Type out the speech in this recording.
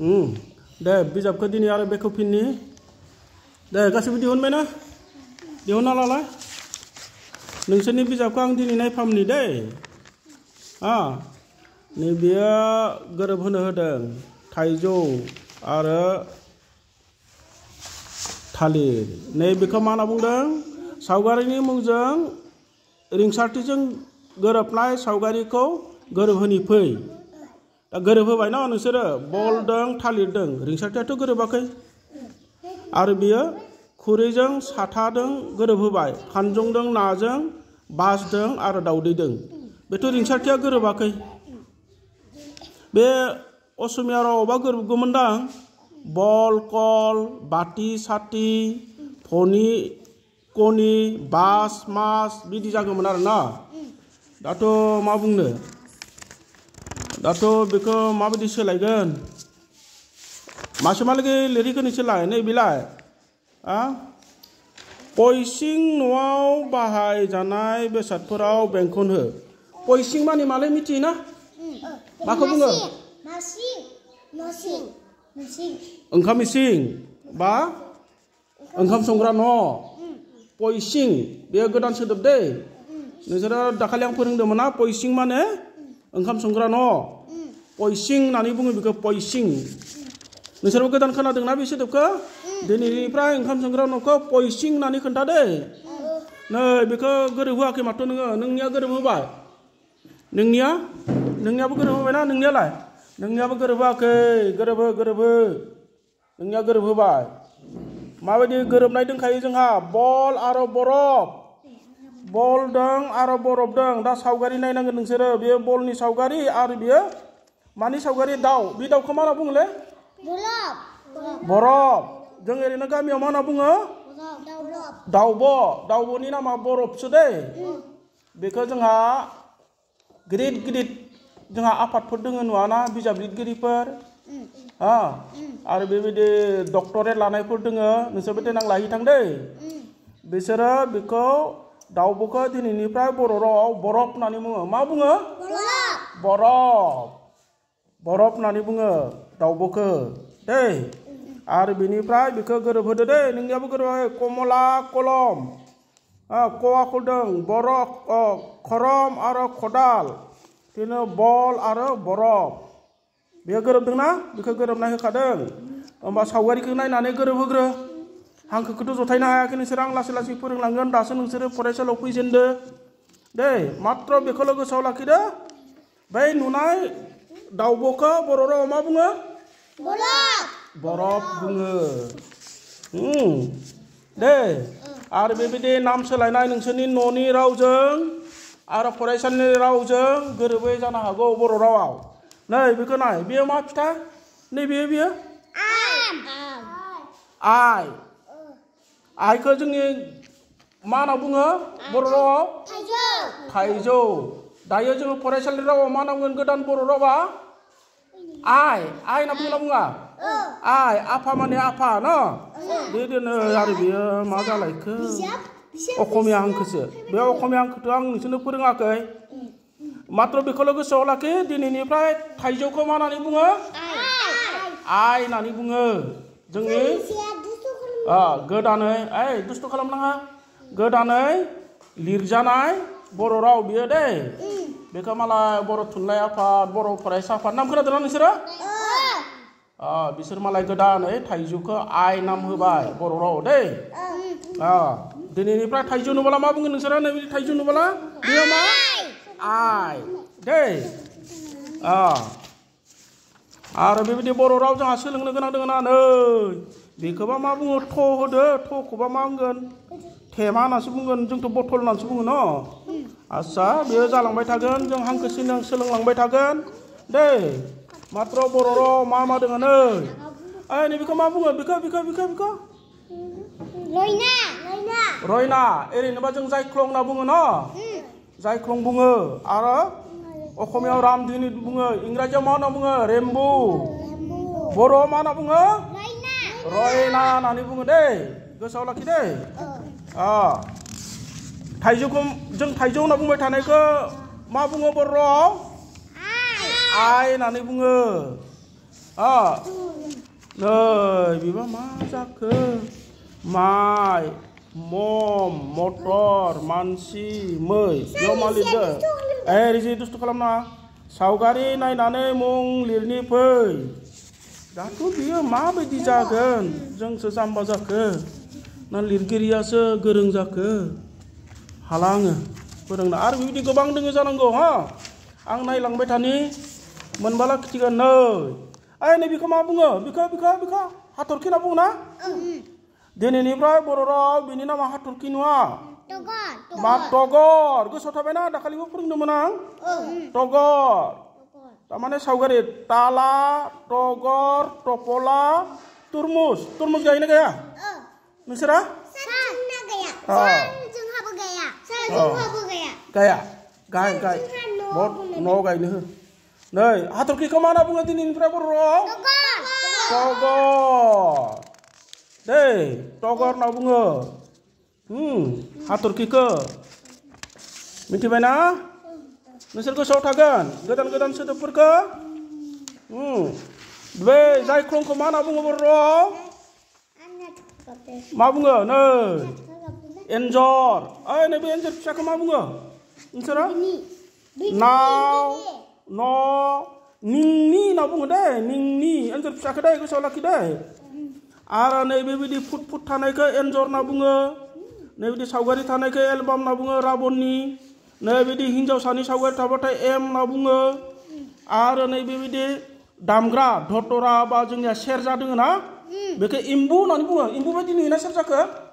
हम्म। दे हाँ। बिजाबखौ दिनै आरो बेखौ दे गई दिहुनबायना दिहुनना लालाय नोंसोरनि बिजाबखौ आं दिनै नायफामनि दै नैबेयो गोरोबहोनो थाइजौ आरो थालिर नैबेखौ मा होनना बुंदों सावगारिनि मुंजों रिंसारथिजों गोरोबनाय सावगारिखौ गोरोबहोनि फै गोरोबहोबाय न नोंसोरो बलदों थालिरदों रिंसारथियाथ' गोरोबाखै आरो बियो खुरैजों साथादों गोरोबहोबाय खानजंदों नाजों बासदों आरो दाउदैदों बेथ' रिंसारथिया गोरोबाखै बे असमिया रावबा गोरोबगौमोनदां बल कल बाति साति फनि कनि बास मास बिदि जागौमोन आरोना दाथ' मा बुंनो दाथ' बेखौ माबायदि सोलायगोन मासेमालागै लिरहैगोन सोलाय नै बिलाय आ पयसिं न'आव बाहायजानाय बेसादफोराव बेंखन हो पयसिं माने मालाय मिथियोना माखौ बुङो ओंखाम इसिं बा ओंखाम संग्रा न' पयसिं बेयो गोदान सोदोब दै नोंसोरो दाखालि आं फोरोंदोंमोन ना पयसिं माने ओंखाम संग्रा न' पयसिं होननानै बुङो बेखौ पयसिं नोंसोरबो गोदान खोनादोंना बे सोदोबखौ दिनैनिफ्राय ओंखाम संग्रा न'खौ पयसिं होननानै खोन्था दै नै बेखौ गोरोबहोआखै माथो नोङो नोंनिया गोरोबहोबाय नोंनिया नोंनियाबो गोरोबहोबायना नोंनियालाय नोंनियाबो गोरोबहोआखै गोरोबहो गोरोबहो नोंनिया गोरोबहोबाय माबायदि गोरोबनाय दंखायो जोंहा बल आरो बरफ बल दं आरो बरफ दं दा सावगारि नायनांगोन नोंसोरो बेयो बलनि सावगारि आरो बेयो mani sawgari dau bi dau kemana bung le? bolop borop jeng eri na gami mana bunga dau bo dau bo ni nama borop sude hmm. beka jeng ha grid grid jeng ha apat pur wana bisa grid grid per hmm. ha hmm. ari bebe de doktore lanai pur dengen nusa bete nang lahi tang de besera beka dau bo ka dini ni pra borop borop nani munga ma bunga borop borop बरफ होननानै बुङो दाउब'खौ दै आरो बिनिफ्राय बेखौ होदो दै नोंनियाबो गोरोबहो कमला कलम कवा खलदों बर' खरम आरो खदाल बिदिनो बल आरो बरफ बेयो गोरोबदोंना बेखौ गोरोबना होखादों होमबा सावगारिखौ नायनानै गोरोबहोग्रो हांखोखौथ' जथायनो हायाखै नोंसोर आं लासै लासै फोरोंलांगोन दासो नोंसोरो फरायसालियाव फैजेनदो दै मात्र' बेखौल' गोसोआव लाखिदो बै नुनाय Đau bố có bố rô rô mà bông ơ? Bố lọc Bố rô bông ơ ừ. Đê Ar bê bê đê nam sơ lại này nâng sơ ní nô ní rau dâng Ar phô rai sân ní rau dâng Gửi bê ra nà hà gô bố rô rau ảo Này bê cơ này bê mà pita Nê bê bê Am Ai Ai cơ dưng nghe mà nào bông ơ? Bố rô rau ảo Thái dô Thái dô दायो जों फरायसालि राव मानांगोन गोदान बर' रावा आय आय होनना बुंगोन बुङा आय आफा माने आफा न दे दोनो आरो बियो मा जालायखो অসমীয়া হাংখোছে বে অসমীয়া হাংখোটো আং নিচিনো ফোরঙাকৈ মাত্র বিখলো গোসাও লাকে দিনিনিফ্রায় থাইজৌখো মানানি বুঙো আই নানি বুঙো জোনি অ গোদানৈ এই দুষ্ট খালাম নাঙা গোদানৈ লিরজানাই বড় রাও বিয়ে बेखौ मालाय बर' थुनलाइ आफाद बर' फरायसा आफाद नाम खोनादोंना नोंसोरो बिसोर मालाय गोदानै थाइजौखौ आइ नाम होबाय बर' राव दै दिनैनिफ्राय थाइजौ नुबोला मा बुंगोन नोंसोरो नै थाइजौ नुबोला बेयो मा आइ दै आरो बेबायदि बर' राव जोंहा सोलोंनो गोनां दङ ना नै बेखौबा मा बुङो थ' होदो थ'खौबा मा बुंगोन थेमा होननासो बुंगोन जोंथ' बथल होननासो बुङो न' Asa biar jalan bayi tagen, jeng hang kesini yang seleng lang bayi tagen. Deh, matro bororo mama dengan eh. Eh, ini bika mampu gak? Bika, bika, bika, bika. Roina, Roina. Roina, ini nih bajeng zai klong nabung no. Hmm. Zai klong bunga, ara. Oh, kami orang di ini bunga. Inggris aja mana bunga? Rembu. Boro mana bunga? Roina. Roina, nani bunga deh. Gak salah oh. kita. Ah. थाइजौ जों थाइजौ होनना बुंबाय थानायखौ मा बुङो बर'आव आइ होननानै बुङो अ नै बेबा मा जाखो माइ मम मटर मानसि मै बेयाव मा लिरदों ए रिजि दुस्थु खालामनाङा सावगारि नायनानै मुं लिरनि फै दाथ' बियो माबायदि जागोन जोंसो जाम्बा जाखो ना लिरगिरियासो गोरों जाखो halang kurang na arwi di gobang dengan sana go ha ang nai lang betani menbala ketiga no ay ne bika ma bunga bika bika bika hatur kina bunga dini ni bra boro bini nama hatur kinwa ma togor go sota bena da kali go kurang na menang togor tamane saugari tala togor topola turmus turmus gaya ini gaya oh. Misra? Sang naga ya. Ah gaya gaya gaya bot no gaya nih नहीं हाथ रुकी कमाना bunga दिन इनफ्रा पर रो togor deh togor na bunga hmm hatur kike minti mana misal ke sau tagan gedan gedan sedepur ke hmm dwe zai krong kemana mana bunga berro ma nih Enjor. Ay, nabi enjor siya kamamunga. Insara? Now, no, ning ni na bunga day, ning ni. Enjor siya kaday, kasi wala kiday. Ara nabi bidi put put tanay ka enjor na bunga. Nabi di sawgari tanay ka album na bunga rabon ni. Nabi di hinjaw sani sawgari tabatay em na bunga. Ara nabi bidi दामग्रा धतरा बा जोंनिया सेरजा दोङो ना बेखौ एम्बु होननानै बुङो एम्बु बायदि नुयोना सेरजाखौ